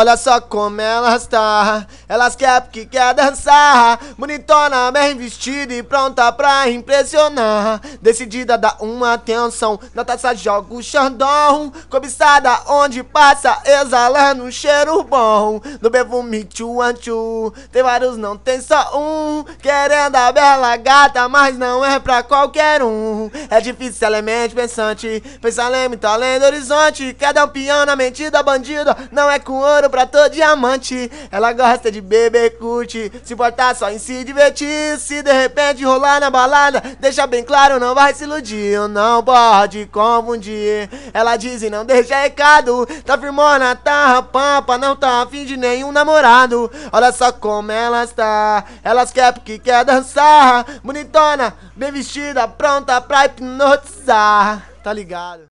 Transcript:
Olha só como elas tá. Elas quer porque quer dançar. Bonitona, bem vestida e pronta pra impressionar. Decidida dá dar uma atenção. Na taça joga o xandão. Cobiçada onde passa, exalando um cheiro bom. No bebo perfume tchuanchu. Tem vários, não tem só um. Querendo a bela gata, mas não é pra qualquer um. É difícil, ela é mente pensante. Pensa além, muito além do horizonte. Quer dar um pião na mente da bandida. Não é com ouro pra todo diamante. Ela gosta de beber, curte, se portar só em se divertir. Se de repente rolar na balada, deixa bem claro, não vai se iludir. Não pode confundir. Ela diz e não deixa recado. Tá firmona, tá rapampa, não tá afim de nenhum namorado. Olha só como ela está. Elas quer porque quer dançar. Bonitona, bem vestida, pronta pra hipnotizar. Tá ligado?